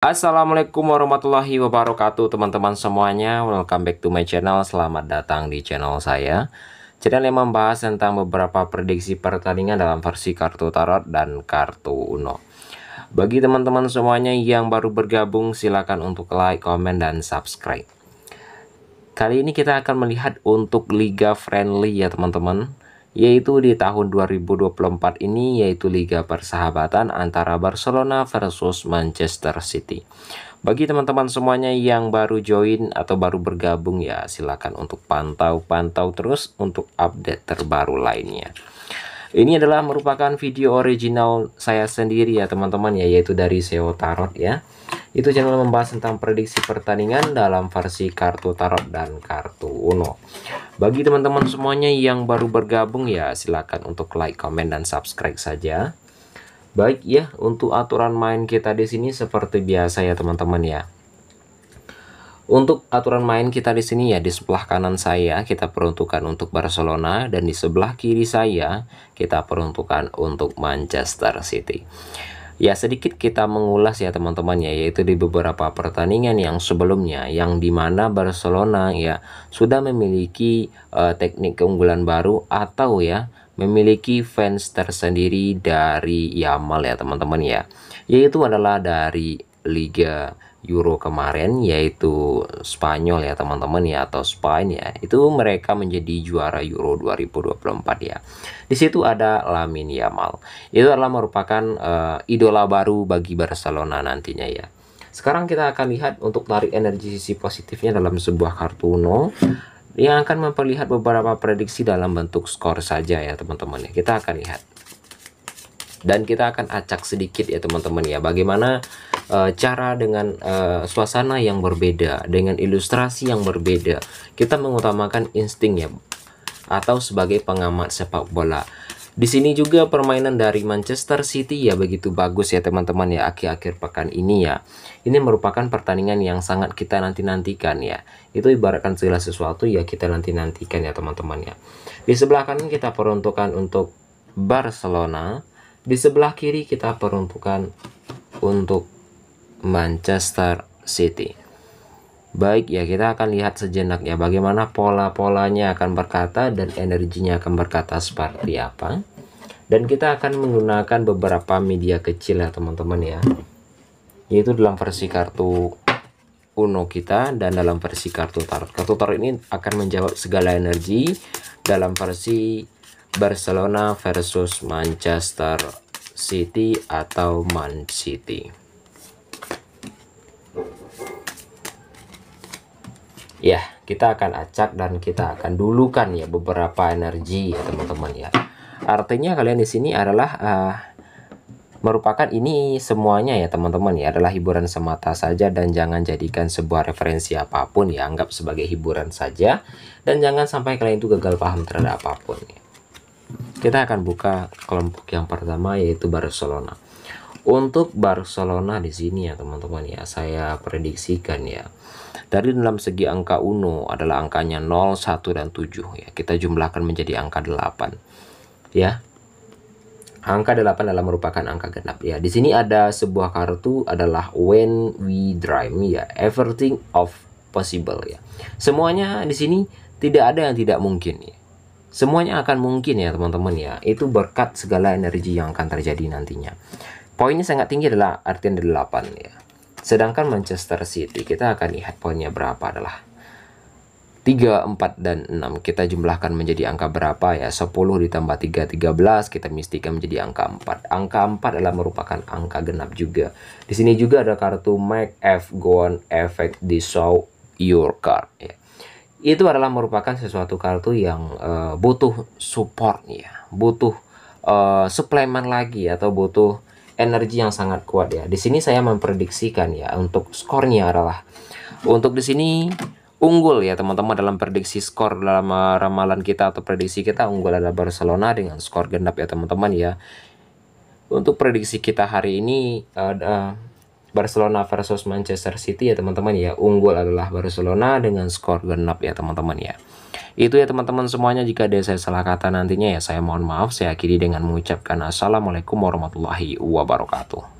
Assalamualaikum warahmatullahi wabarakatuh teman-teman semuanya Welcome back to my channel Selamat datang di channel saya Channel yang membahas tentang beberapa prediksi pertandingan dalam versi kartu tarot dan kartu uno Bagi teman-teman semuanya yang baru bergabung silahkan untuk like, komen, dan subscribe Kali ini kita akan melihat untuk Liga Friendly ya teman-teman yaitu di tahun 2024 ini yaitu Liga Persahabatan antara Barcelona versus Manchester City. Bagi teman-teman semuanya yang baru join atau baru bergabung ya silakan untuk pantau-pantau terus untuk update terbaru lainnya. Ini adalah merupakan video original saya sendiri ya teman-teman ya yaitu dari SEO Tarot ya. Itu channel membahas tentang prediksi pertandingan dalam versi kartu tarot dan kartu uno. Bagi teman-teman semuanya yang baru bergabung ya silahkan untuk like, comment, dan subscribe saja. Baik ya, untuk aturan main kita di sini seperti biasa ya teman-teman ya. Untuk aturan main kita di sini ya di sebelah kanan saya kita peruntukan untuk Barcelona dan di sebelah kiri saya kita peruntukan untuk Manchester City. Ya sedikit kita mengulas ya teman-teman ya yaitu di beberapa pertandingan yang sebelumnya yang dimana Barcelona ya sudah memiliki uh, teknik keunggulan baru atau ya memiliki fans tersendiri dari Yamal ya teman-teman ya yaitu adalah dari Liga Euro kemarin yaitu Spanyol ya teman-teman ya atau Spain ya itu mereka menjadi juara Euro 2024 ya di situ ada Lamine Yamal itu adalah merupakan uh, idola baru bagi Barcelona nantinya ya sekarang kita akan lihat untuk tarik energi sisi positifnya dalam sebuah kartu no yang akan memperlihat beberapa prediksi dalam bentuk skor saja ya teman-teman ya kita akan lihat dan kita akan acak sedikit ya teman-teman ya bagaimana Eh, cara dengan eh, suasana yang berbeda, dengan ilustrasi yang berbeda. Kita mengutamakan insting ya atau sebagai pengamat sepak bola. Di sini juga permainan dari Manchester City ya begitu bagus ya teman-teman ya akhir-akhir pekan ini ya. Ini merupakan pertandingan yang sangat kita nanti-nantikan ya. Itu ibaratkan segala sesuatu ya kita nanti-nantikan ya teman-teman ya. Di sebelah kanan kita peruntukan untuk Barcelona. Di sebelah kiri kita peruntukan untuk Manchester City. Baik ya kita akan lihat sejenak ya bagaimana pola-polanya akan berkata dan energinya akan berkata seperti apa. Dan kita akan menggunakan beberapa media kecil ya teman-teman ya. Yaitu dalam versi kartu Uno kita dan dalam versi kartu tarot. Kartu tarot ini akan menjawab segala energi dalam versi Barcelona versus Manchester City atau Man City. ya kita akan acak dan kita akan dulukan ya beberapa energi ya teman-teman ya artinya kalian di sini adalah uh, merupakan ini semuanya ya teman-teman ya adalah hiburan semata saja dan jangan jadikan sebuah referensi apapun ya anggap sebagai hiburan saja dan jangan sampai kalian itu gagal paham terhadap apapun ya. kita akan buka kelompok yang pertama yaitu Barcelona untuk Barcelona di sini ya teman-teman ya, saya prediksikan ya. Dari dalam segi angka Uno adalah angkanya 0, 1 dan 7 ya. Kita jumlahkan menjadi angka 8. Ya. Angka 8 adalah merupakan angka genap ya. Di sini ada sebuah kartu adalah when we dream ya, everything of possible ya. Semuanya di sini tidak ada yang tidak mungkin ya semuanya akan mungkin ya teman-teman ya itu berkat segala energi yang akan terjadi nantinya poinnya sangat tinggi adalah artian 8 ya. Sedangkan Manchester City kita akan lihat poinnya berapa adalah 3, 4, dan 6 kita jumlahkan menjadi angka berapa ya 10 ditambah 3, 13 kita mistikan menjadi angka 4 angka 4 adalah merupakan angka genap juga di sini juga ada kartu make F gone effect Show your card ya itu adalah merupakan sesuatu kartu yang uh, butuh support ya butuh uh, suplemen lagi atau butuh energi yang sangat kuat ya. Di sini saya memprediksikan ya untuk skornya adalah untuk di sini unggul ya teman-teman dalam prediksi skor dalam eh, ramalan kita atau prediksi kita unggul adalah Barcelona dengan skor genap ya teman-teman ya. Untuk prediksi kita hari ini ada eh, eh, Barcelona versus Manchester City ya teman-teman ya. Unggul adalah Barcelona dengan skor genap ya teman-teman ya. Itu ya teman-teman semuanya jika ada saya salah kata nantinya ya saya mohon maaf. Saya akhiri dengan mengucapkan Assalamualaikum warahmatullahi wabarakatuh.